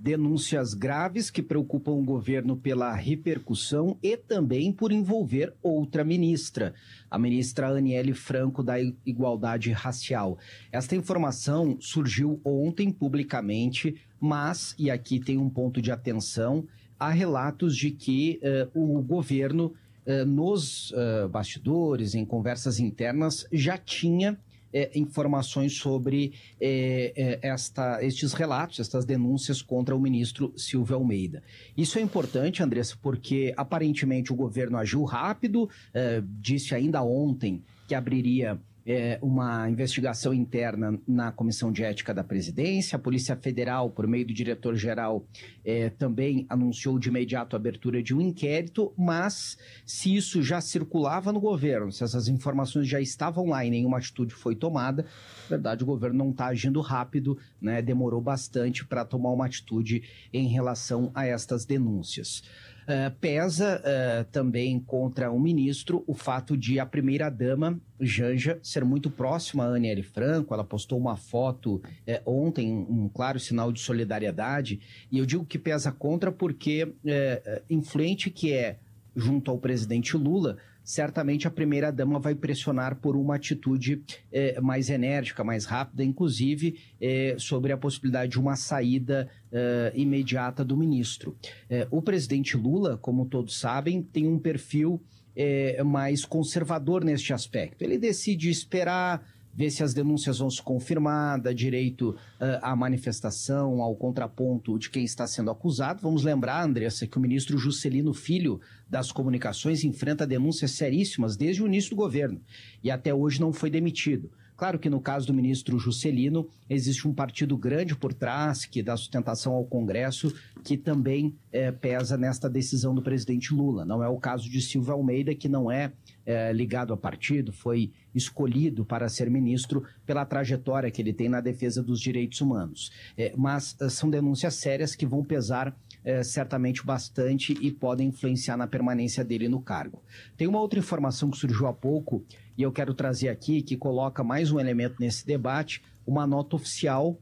denúncias graves que preocupam o governo pela repercussão e também por envolver outra ministra, a ministra Aniele Franco da Igualdade Racial. Esta informação surgiu ontem publicamente, mas, e aqui tem um ponto de atenção, há relatos de que uh, o governo, uh, nos uh, bastidores, em conversas internas, já tinha é, informações sobre é, é, esta, estes relatos, estas denúncias contra o ministro Silvio Almeida. Isso é importante, Andressa, porque aparentemente o governo agiu rápido, é, disse ainda ontem que abriria é, uma investigação interna na Comissão de Ética da Presidência. A Polícia Federal, por meio do diretor-geral, é, também anunciou de imediato a abertura de um inquérito, mas se isso já circulava no governo, se essas informações já estavam lá e nenhuma atitude foi tomada, na verdade o governo não está agindo rápido, né, demorou bastante para tomar uma atitude em relação a estas denúncias. Ah, pesa uh, também contra o ministro o fato de a primeira-dama, Janja, ser muito próxima a Aniele Franco. Ela postou uma foto uh, ontem, um claro sinal de solidariedade. E eu digo que pesa contra porque, eh, eh, influente que é junto ao presidente Lula, certamente a primeira-dama vai pressionar por uma atitude eh, mais enérgica, mais rápida, inclusive eh, sobre a possibilidade de uma saída eh, imediata do ministro. Eh, o presidente Lula, como todos sabem, tem um perfil eh, mais conservador neste aspecto. Ele decide esperar ver se as denúncias vão se confirmar, direito uh, à manifestação, ao contraponto de quem está sendo acusado. Vamos lembrar, Andressa, que o ministro Juscelino Filho das Comunicações enfrenta denúncias seríssimas desde o início do governo e até hoje não foi demitido. Claro que no caso do ministro Juscelino, existe um partido grande por trás que dá sustentação ao Congresso, que também é, pesa nesta decisão do presidente Lula. Não é o caso de Silvio Almeida, que não é, é ligado a partido, foi escolhido para ser ministro pela trajetória que ele tem na defesa dos direitos humanos. É, mas são denúncias sérias que vão pesar é, certamente bastante e podem influenciar na permanência dele no cargo. Tem uma outra informação que surgiu há pouco e eu quero trazer aqui, que coloca mais um elemento nesse debate, uma nota oficial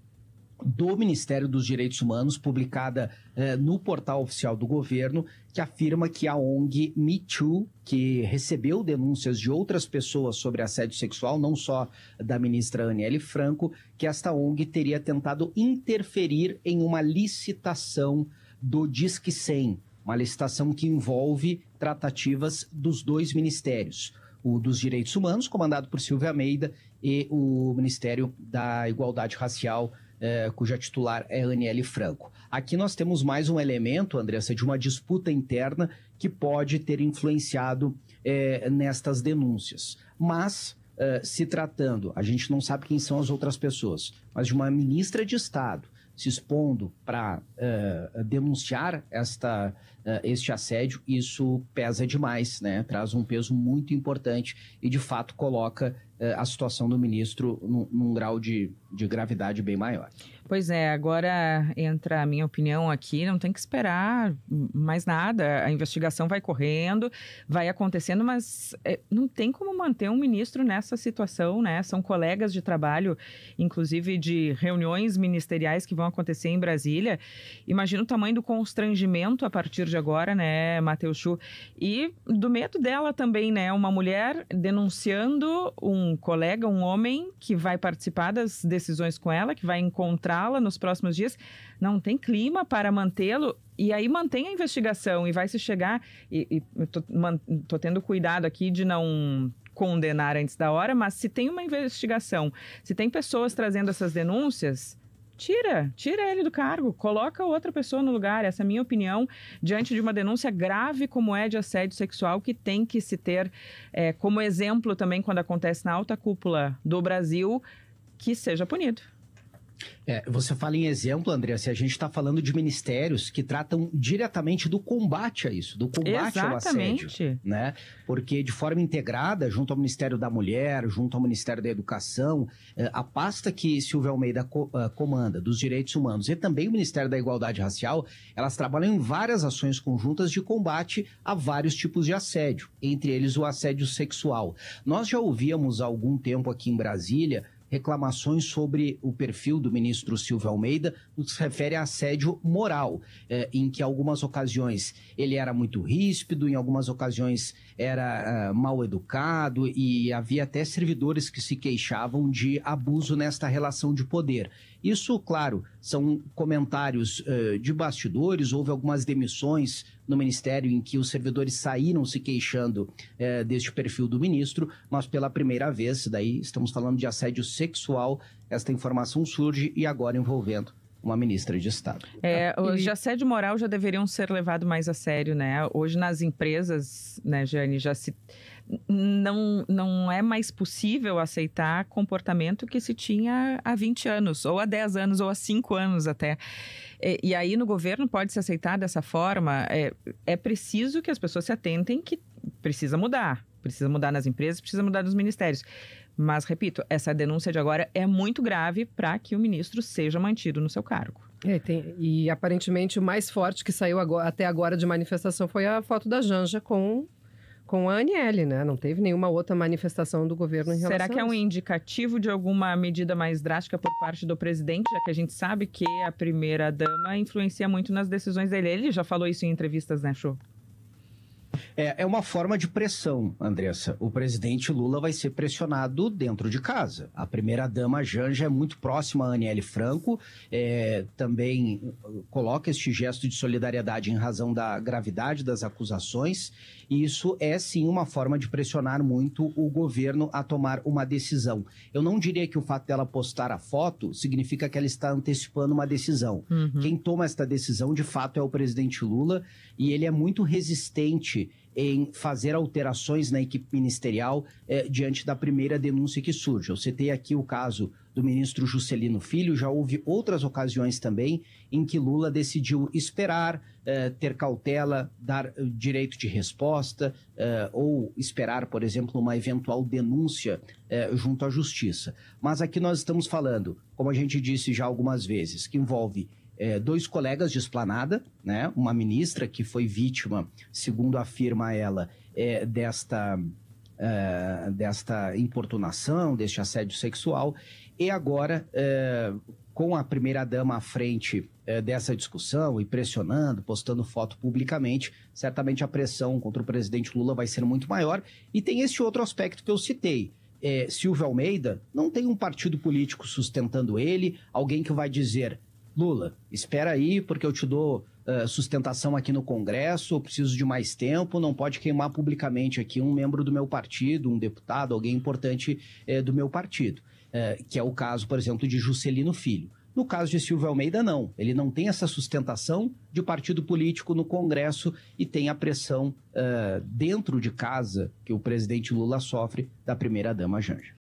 do Ministério dos Direitos Humanos, publicada é, no portal oficial do governo, que afirma que a ONG Me Too, que recebeu denúncias de outras pessoas sobre assédio sexual, não só da ministra Aniele Franco, que esta ONG teria tentado interferir em uma licitação do Disque 100, uma licitação que envolve tratativas dos dois ministérios, o dos Direitos Humanos, comandado por Silvia Almeida, e o Ministério da Igualdade Racial, eh, cuja titular é Aniele Franco. Aqui nós temos mais um elemento, Andressa, de uma disputa interna que pode ter influenciado eh, nestas denúncias. Mas eh, se tratando, a gente não sabe quem são as outras pessoas, mas de uma ministra de Estado se expondo para uh, eh, denunciar esta, uh, este assédio, isso pesa demais, né? Traz um peso muito importante e de fato coloca eh, a situação do ministro num, num grau de, de, gravidade bem maior. Pois é, agora entra a minha opinião aqui, não tem que esperar mais nada, a investigação vai correndo, vai acontecendo, mas é, não tem como manter um ministro nessa situação, né? São colegas de trabalho, inclusive de reuniões ministeriais que vão acontecer em Brasília. Imagina o tamanho do constrangimento a partir de agora, né, Matheus Chu? E do medo dela também, né? Uma mulher denunciando um um colega, um homem que vai participar das decisões com ela, que vai encontrá-la nos próximos dias, não tem clima para mantê-lo. E aí mantém a investigação e vai se chegar. E, e tô tendo cuidado aqui de não condenar antes da hora, mas se tem uma investigação, se tem pessoas trazendo essas denúncias, tira, tira ele do cargo, coloca outra pessoa no lugar. Essa é a minha opinião diante de uma denúncia grave como é de assédio sexual que tem que se ter é, como exemplo também quando acontece na alta cúpula do Brasil que seja punido. É, você fala em exemplo, André, se a gente está falando de ministérios que tratam diretamente do combate a isso, do combate Exatamente. ao assédio, né? Porque de forma integrada, junto ao Ministério da Mulher, junto ao Ministério da Educação, é, a pasta que Silvia Almeida é, comanda dos direitos humanos e também o Ministério da Igualdade Racial, elas trabalham em várias ações conjuntas de combate a vários tipos de assédio, entre eles o assédio sexual. Nós já ouvíamos há algum tempo aqui em Brasília reclamações sobre o perfil do ministro Silvio Almeida no que se refere a assédio moral, eh, em que algumas ocasiões ele era muito ríspido, em algumas ocasiões era eh, mal educado e havia até servidores que se queixavam de abuso nesta relação de poder. Isso, claro, são comentários uh, de bastidores, houve algumas demissões no Ministério em que os servidores saíram se queixando uh, deste perfil do ministro, mas pela primeira vez, daí estamos falando de assédio sexual, esta informação surge e agora envolvendo uma ministra de Estado. É, tá. os de assédio moral já deveriam ser levados mais a sério, né? Hoje nas empresas, né, Jane, já se não, não é mais possível aceitar comportamento que se tinha há 20 anos, ou há 10 anos, ou há 5 anos até. E, e aí no governo pode se aceitar dessa forma. É, é preciso que as pessoas se atentem que precisa mudar. Precisa mudar nas empresas, precisa mudar nos ministérios. Mas, repito, essa denúncia de agora é muito grave para que o ministro seja mantido no seu cargo. É, tem, e aparentemente o mais forte que saiu agora, até agora de manifestação foi a foto da Janja com com a Aniele, né? Não teve nenhuma outra manifestação do governo em relação Será que é um indicativo de alguma medida mais drástica por parte do presidente, já que a gente sabe que a primeira-dama influencia muito nas decisões dele? Ele já falou isso em entrevistas, né, Show? É, é uma forma de pressão, Andressa. O presidente Lula vai ser pressionado dentro de casa. A primeira-dama Janja é muito próxima a Aniele Franco, é, também uh, coloca este gesto de solidariedade em razão da gravidade das acusações isso é sim uma forma de pressionar muito o governo a tomar uma decisão. Eu não diria que o fato dela postar a foto significa que ela está antecipando uma decisão. Uhum. Quem toma esta decisão, de fato, é o presidente Lula e ele é muito resistente em fazer alterações na equipe ministerial eh, diante da primeira denúncia que surge. Eu citei aqui o caso do ministro Juscelino Filho, já houve outras ocasiões também em que Lula decidiu esperar, eh, ter cautela, dar eh, direito de resposta ou esperar, por exemplo, uma eventual denúncia junto à justiça. Mas aqui nós estamos falando, como a gente disse já algumas vezes, que envolve é, dois colegas de esplanada, né? Uma ministra que foi vítima, segundo afirma ela, é, desta. É, desta importunação, deste assédio sexual, e agora, é, com a primeira-dama à frente é, dessa discussão e pressionando, postando foto publicamente, certamente a pressão contra o presidente Lula vai ser muito maior. E tem esse outro aspecto que eu citei, é, Silvio Almeida não tem um partido político sustentando ele, alguém que vai dizer Lula, espera aí, porque eu te dou uh, sustentação aqui no Congresso, eu preciso de mais tempo, não pode queimar publicamente aqui um membro do meu partido, um deputado, alguém importante uh, do meu partido, uh, que é o caso, por exemplo, de Juscelino Filho. No caso de Silvio Almeida, não. Ele não tem essa sustentação de partido político no Congresso e tem a pressão dentro de casa que o presidente Lula sofre da primeira-dama Janja.